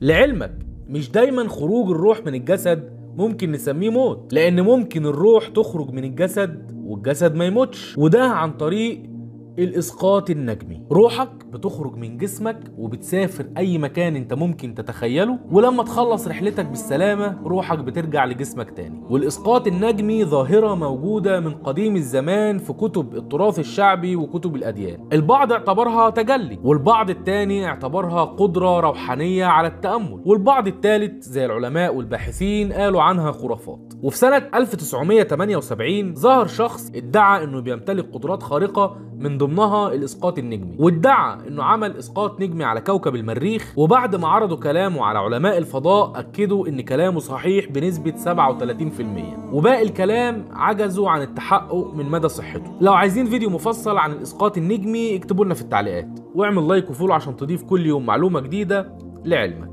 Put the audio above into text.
لعلمك مش دايما خروج الروح من الجسد ممكن نسميه موت لان ممكن الروح تخرج من الجسد والجسد ما يموتش وده عن طريق الإسقاط النجمي روحك بتخرج من جسمك وبتسافر أي مكان أنت ممكن تتخيله ولما تخلص رحلتك بالسلامة روحك بترجع لجسمك تاني والإسقاط النجمي ظاهرة موجودة من قديم الزمان في كتب التراث الشعبي وكتب الأديان البعض اعتبرها تجلي والبعض التاني اعتبرها قدرة روحانية على التأمل والبعض التالت زي العلماء والباحثين قالوا عنها خرافات وفي سنة 1978 ظهر شخص ادعى انه بيمتلك قدرات خارقة من ضمن ضمنها الاسقاط النجمي وادعى انه عمل اسقاط نجمي على كوكب المريخ وبعد ما عرضوا كلامه على علماء الفضاء اكدوا ان كلامه صحيح بنسبه 37% وباقي الكلام عجزوا عن التحقق من مدى صحته لو عايزين فيديو مفصل عن الاسقاط النجمي اكتبوا لنا في التعليقات واعمل لايك وفولو عشان تضيف كل يوم معلومه جديده لعلمك